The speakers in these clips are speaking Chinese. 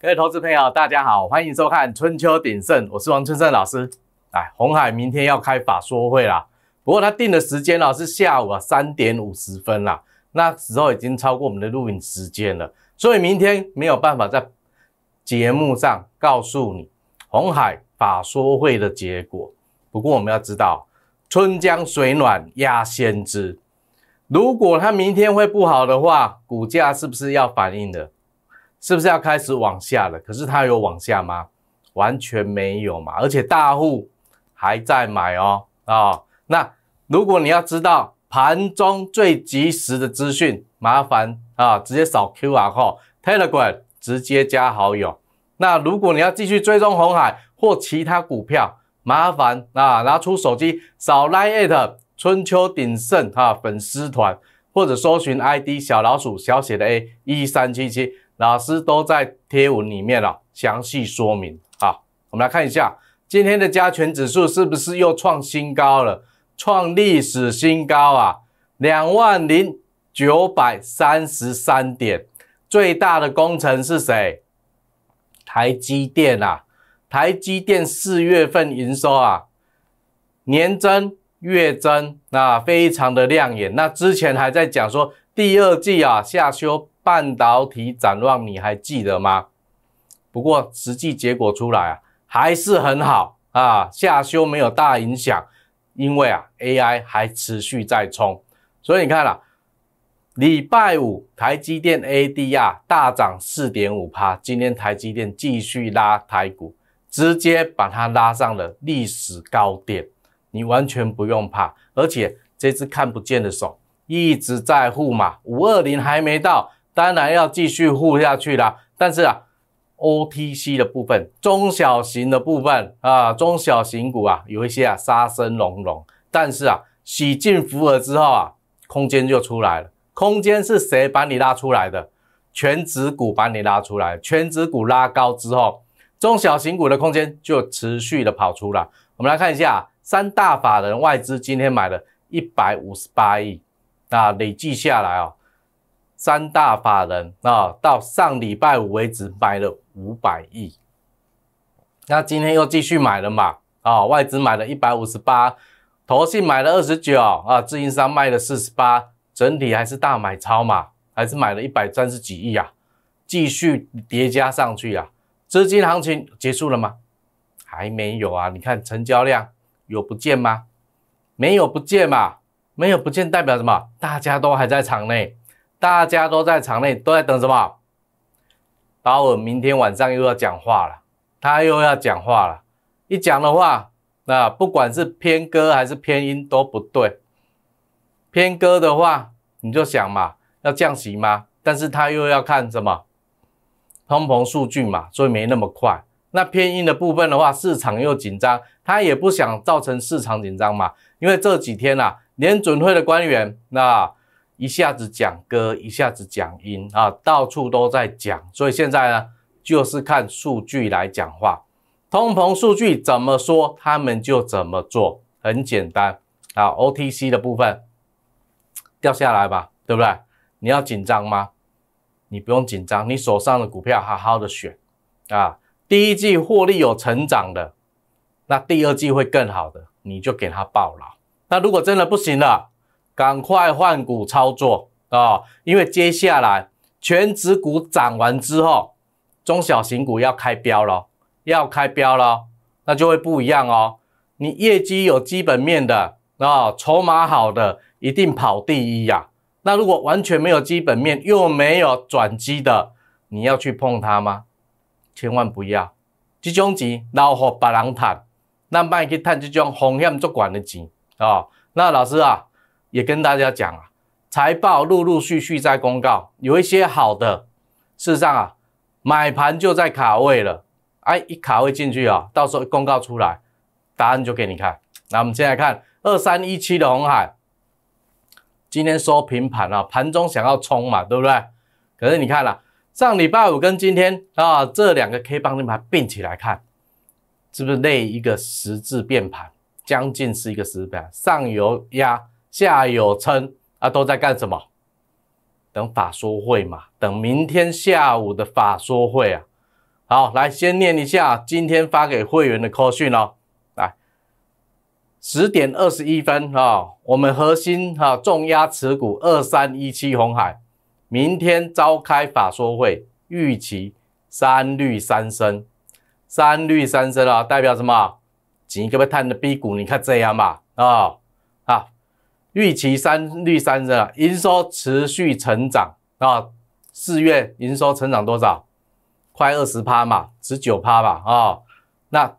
各位投资朋友，大家好，欢迎收看春秋鼎盛，我是王春盛老师。哎，红海明天要开法说会啦，不过他定的时间哦是下午啊三点五十分啦，那时候已经超过我们的录影时间了，所以明天没有办法在节目上告诉你红海法说会的结果。不过我们要知道，春江水暖鸭先知，如果他明天会不好的话，股价是不是要反应的？是不是要开始往下了？可是它有往下吗？完全没有嘛！而且大户还在买哦啊！那如果你要知道盘中最及时的资讯，麻烦啊，直接扫 Q R 号 t e l e g r a m 直接加好友。那如果你要继续追踪红海或其他股票，麻烦啊，拿出手机扫 i At 春秋鼎盛哈粉丝团。或者搜寻 ID 小老鼠小写的 A 一三七七，老师都在贴文里面了，详细说明啊。我们来看一下今天的加权指数是不是又创新高了，创历史新高啊，两万零九百三十三点。最大的工程是谁？台积电啊，台积电四月份营收啊，年增。月增那非常的亮眼，那之前还在讲说第二季啊下休半导体展望你还记得吗？不过实际结果出来啊还是很好啊下休没有大影响，因为啊 AI 还持续在冲，所以你看啊。礼拜五台积电 A D r 大涨四点五趴，今天台积电继续拉台股，直接把它拉上了历史高点。你完全不用怕，而且这只看不见的手一直在护嘛。五二零还没到，当然要继续护下去啦。但是啊，OTC 的部分、中小型的部分啊，中小型股啊，有一些啊杀声隆隆。但是啊，洗净浮耳之后啊，空间就出来了。空间是谁把你拉出来的？全指股把你拉出来。全指股拉高之后，中小型股的空间就持续的跑出了。我们来看一下。三大法人外资今天买了一百五十八亿，啊，累计下来啊，三大法人啊，到上礼拜五为止买了五百亿，那今天又继续买了嘛，啊，外资买了一百五十八，投信买了二十九，啊，自营商卖了四十八，整体还是大买超嘛，还是买了一百三十几亿啊，继续叠加上去啊，资金行情结束了吗？还没有啊，你看成交量。有不见吗？没有不见嘛？没有不见代表什么？大家都还在场内，大家都在场内，都在等什么？鲍尔明天晚上又要讲话了，他又要讲话了。一讲的话，那不管是偏歌还是偏音都不对。偏歌的话，你就想嘛，要降息吗？但是他又要看什么？通膨数据嘛，所以没那么快。那偏硬的部分的话，市场又紧张，他也不想造成市场紧张嘛。因为这几天呐，连准会的官员那一下子讲歌，一下子讲音啊，到处都在讲，所以现在呢，就是看数据来讲话。通膨数据怎么说，他们就怎么做，很简单啊。O T C 的部分掉下来吧，对不对？你要紧张吗？你不用紧张，你手上的股票好好的选啊。第一季获利有成长的，那第二季会更好的，你就给他报了。那如果真的不行了，赶快换股操作啊！因为接下来全指股涨完之后，中小型股要开标了，要开标了，那就会不一样哦。你业绩有基本面的啊，筹码好的一定跑第一呀。那如果完全没有基本面又没有转机的，你要去碰它吗？千万不要，这种钱老让别人赚，咱卖去探这种风险足管的钱啊。那老师啊，也跟大家讲啊，财报陆陆续续在公告，有一些好的，事实上啊，买盘就在卡位了。哎，一卡位进去啊，到时候公告出来，答案就给你看。那我们先来看二三一七的红海，今天收平盘啊，盘中想要冲嘛，对不对？可是你看了。上礼拜五跟今天啊，这两个 K 棒把它并起来看，是不是那一个十字变盘？将近是一个十字盘，上有压，下有撑啊，都在干什么？等法说会嘛，等明天下午的法说会啊。好，来先念一下今天发给会员的口讯哦。来，十点二十一分啊，我们核心哈重压持股二三一七红海。明天召开法说会，预期三绿三升，三绿三升啊，代表什么？景气会不探的 B 股？你看这样吧，啊啊，预期三绿三升啊，营收持续成长啊，四月营收成长多少？快二十趴嘛，十九趴吧，啊，那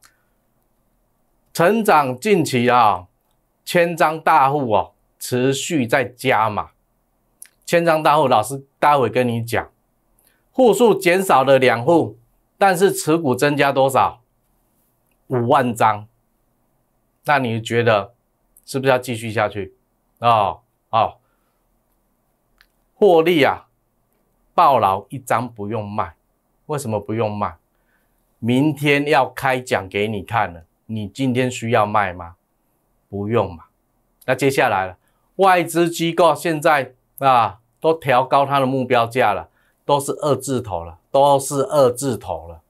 成长近期啊，千张大户哦，持续在加嘛。千张大户，老师待会跟你讲，户数减少了两户，但是持股增加多少？五万张。那你觉得是不是要继续下去？哦哦，获利啊，暴牢一张不用卖，为什么不用卖？明天要开奖给你看了，你今天需要卖吗？不用嘛。那接下来了，外资机构现在。啊，都调高它的目标价了，都是二字头了，都是二字头了。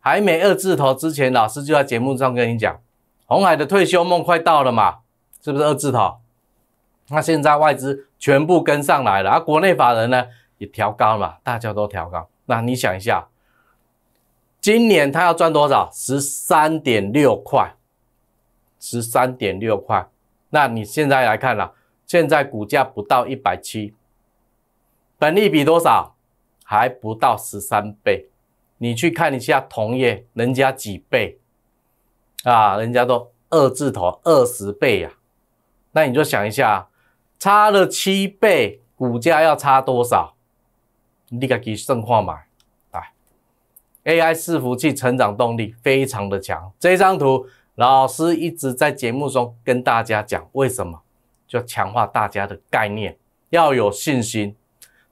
还没二字头之前，老师就在节目上跟你讲，红海的退休梦快到了嘛，是不是二字头？那现在外资全部跟上来了，而国内法人呢也调高了，大家都调高。那你想一下，今年他要赚多少？十三点六块，十三点六块。那你现在来看了。现在股价不到一百七，本利比多少？还不到十三倍。你去看一下同业，人家几倍啊？人家都二字头，二十倍呀。那你就想一下，差了七倍，股价要差多少？你敢给圣化买？哎，AI 伺服器成长动力非常的强。这张图，老师一直在节目中跟大家讲，为什么？就强化大家的概念，要有信心。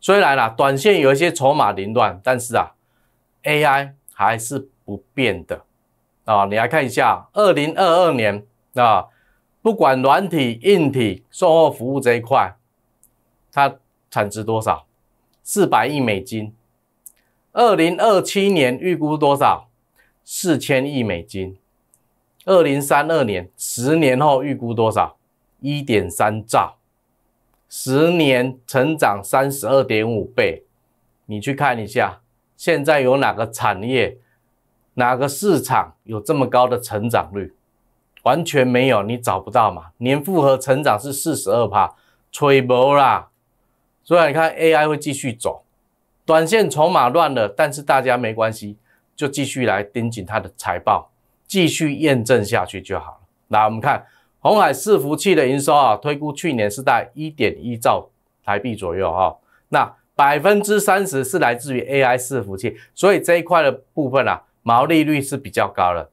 虽然啦，短线有一些筹码凌乱，但是啊，AI 还是不变的啊。你来看一下，二零二二年啊，不管软体、硬体、售后服务这一块，它产值多少？四百亿美金。二零二七年预估多少？四千亿美金。二零三二年，十年后预估多少？一点三兆，十年成长三十二点五倍，你去看一下，现在有哪个产业、哪个市场有这么高的成长率？完全没有，你找不到嘛。年复合成长是四十二帕，吹毛啦。所以你看，AI 会继续走，短线筹码乱了，但是大家没关系，就继续来盯紧它的财报，继续验证下去就好了。来，我们看。红海伺服器的营收啊，推估去年是在一点一兆台币左右啊。那百分之三十是来自于 AI 伺服器，所以这一块的部分啊，毛利率是比较高的，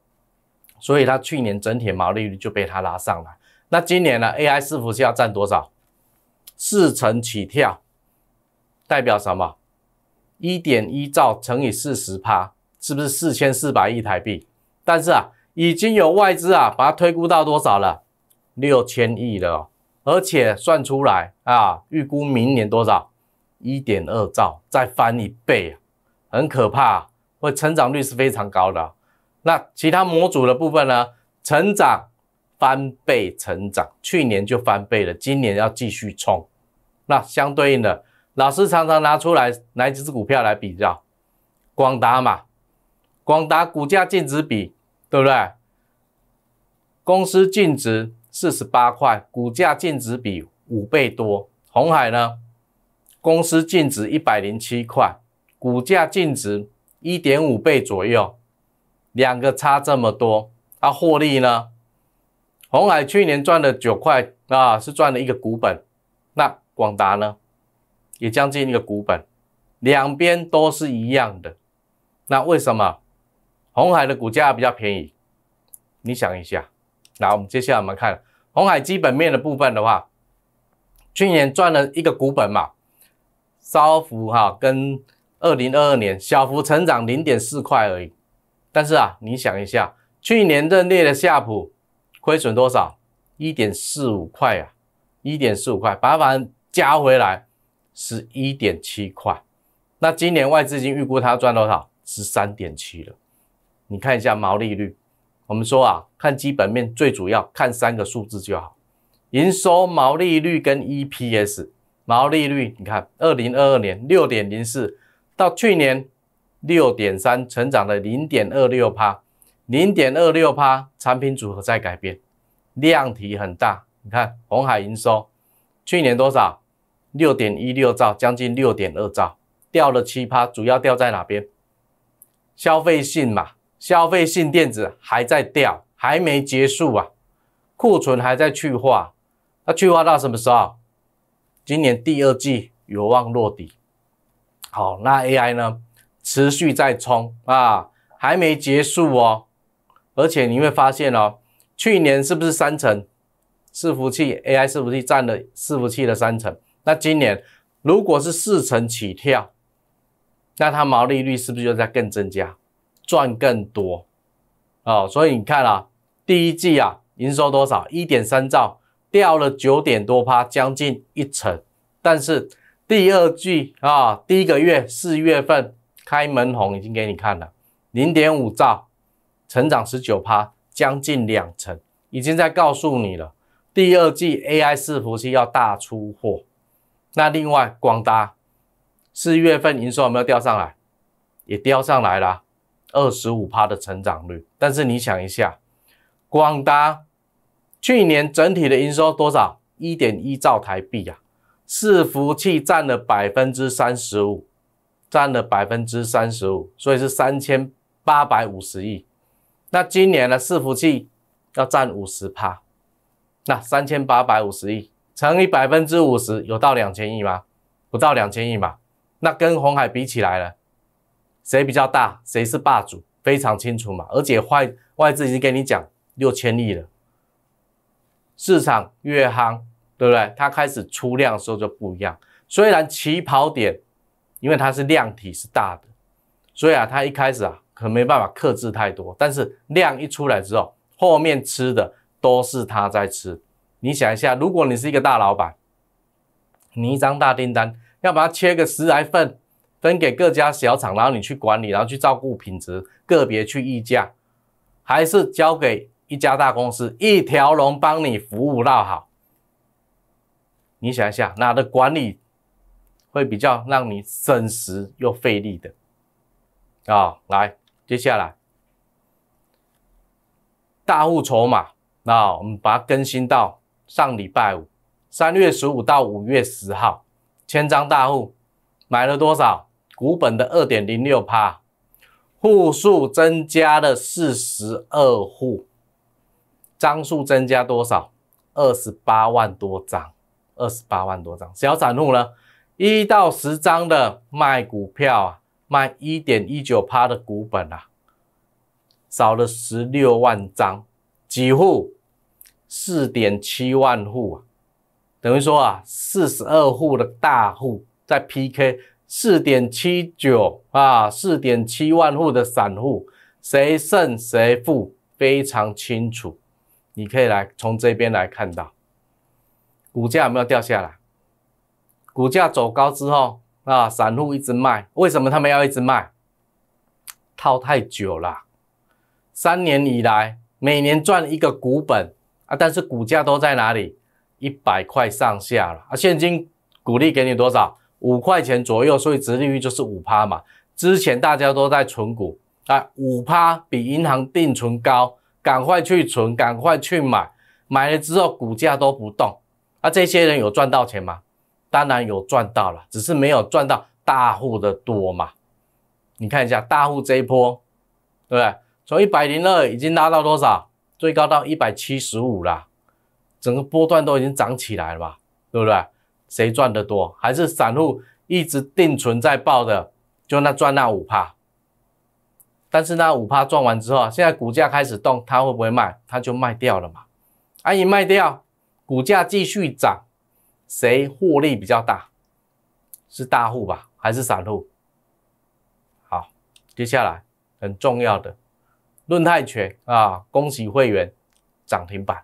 所以它去年整体毛利率就被它拉上来。那今年呢，AI 伺服器要占多少？四成起跳，代表什么？一点一兆乘以四十趴，是不是四千四百亿台币？但是啊，已经有外资啊，把它推估到多少了？六千亿了，而且算出来啊，预估明年多少？一点二兆，再翻一倍啊，很可怕，会成长率是非常高的。那其他模组的部分呢？成长翻倍，成长去年就翻倍了，今年要继续冲。那相对应的，老师常常拿出来哪几只股票来比较？广达嘛，广达股价净值比，对不对？公司净值。四十八块，股价净值比五倍多。红海呢，公司净值一百零七块，股价净值一点五倍左右，两个差这么多。它获利呢，红海去年赚了九块啊，是赚了一个股本。那广达呢，也将近一个股本，两边都是一样的。那为什么红海的股价比较便宜？你想一下，来，我们接下来我们看。红海基本面的部分的话，去年赚了一个股本嘛，稍幅哈，跟二零二二年小幅成长零点四块而已。但是啊，你想一下，去年认列的夏普亏损多少？一点四五块啊，一点四五块，把它加回来十一点七块。那今年外资已经预估它赚多少？十三点七了。你看一下毛利率。我们说啊，看基本面最主要看三个数字就好，营收、毛利率跟 EPS。毛利率你看，二零二二年六点零四，到去年六点三，成长了零点二六趴，零点二六趴，产品组合在改变，量体很大。你看红海营收，去年多少？六点一六兆，将近六点二兆，掉了七趴，主要掉在哪边？消费性嘛。消费性电子还在掉，还没结束啊，库存还在去化，那去化到什么时候？今年第二季有望落底。好，那 AI 呢，持续在冲啊，还没结束哦。而且你会发现哦，去年是不是三成伺服器 AI 伺服器占了伺服器的三成？那今年如果是四成起跳，那它毛利率是不是就在更增加？赚更多哦，所以你看啦，第一季啊营收多少？一点三兆，掉了九点多趴，将近一成。但是第二季啊，第一个月四月份开门红已经给你看了，零点五兆，成长十九趴，将近两成，已经在告诉你了。第二季 AI 伺服器要大出货。那另外光大四月份营收有没有调上来？也调上来了。二十五趴的成长率，但是你想一下，广达去年整体的营收多少？一点一兆台币呀，伺服器占了百分之三十五，占了百分之三十五，所以是三千八百五十亿。那今年的伺服器要占五十趴，那三千八百五十亿乘以百分之五十，有到两千亿吗？不到两千亿吧。那跟红海比起来了。谁比较大，谁是霸主，非常清楚嘛。而且外外资已经跟你讲六千亿了，市场越夯，对不对？它开始出量的时候就不一样。虽然起跑点，因为它是量体是大的，所以啊，它一开始啊，可能没办法克制太多。但是量一出来之后，后面吃的都是它在吃。你想一下，如果你是一个大老板，你一张大订单，要把它切个十来份。分给各家小厂，然后你去管理，然后去照顾品质，个别去议价，还是交给一家大公司，一条龙帮你服务到好？你想一下，哪的管理会比较让你省时又费力的？啊，来，接下来大户筹码，那我们把它更新到上礼拜五，三月十五到五月十号，千张大户买了多少？股本的二点零六趴，户数增加了四十二户，张数增加多少？二十八万多张，二十八万多张。小散户呢？一到十张的卖股票啊，卖一点一九趴的股本啊，少了十六万张，几户？四点七万户啊，等于说啊，四十二户的大户在 PK。四点七九啊，四点七万户的散户，谁胜谁负非常清楚。你可以来从这边来看到，股价有没有掉下来？股价走高之后啊，散户一直卖，为什么他们要一直卖？套太久了，三年以来每年赚一个股本啊，但是股价都在哪里？一百块上下了啊，现金股利给你多少？五块钱左右，所以值利率就是五趴嘛。之前大家都在存股，啊，五趴比银行定存高，赶快去存，赶快去买。买了之后股价都不动，啊，这些人有赚到钱吗？当然有赚到了，只是没有赚到大户的多嘛。你看一下大户这一波，对不对？从一百零二已经拉到多少？最高到一百七十五啦，整个波段都已经涨起来了嘛，对不对？谁赚得多？还是散户一直定存在报的？就那赚那五趴。但是那五帕赚完之后，现在股价开始动，他会不会卖？他就卖掉了嘛。啊，一卖掉，股价继续涨，谁获利比较大？是大户吧？还是散户？好，接下来很重要的，论泰拳啊！恭喜会员涨停板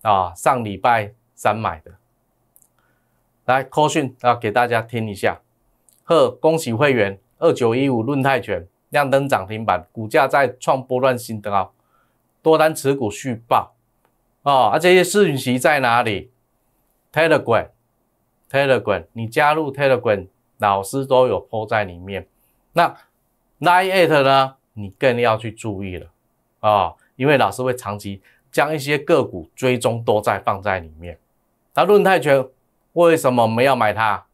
啊！上礼拜三买的。来科讯啊，给大家听一下。呵，恭喜会员二九一五论泰拳亮灯涨停板，股价在创波段新高，多单持股续报。哦，啊，这些讯息在哪里？Telegram，Telegram，你加入 Telegram，老师都有 PO 在里面。那 n i n e e i g h t 呢？你更要去注意了啊，因为老师会长期将一些个股追踪都在放在里面。那论泰拳。为什么没有买它？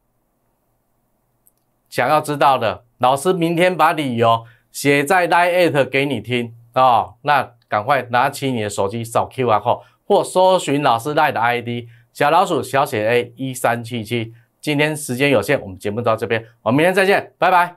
想要知道的老师明天把理由写在特给你听哦。那赶快拿起你的手机扫 Q R 号，或搜寻老师来的 ID 小老鼠小写 A 一三七七。今天时间有限，我们节目到这边，我们明天再见，拜拜。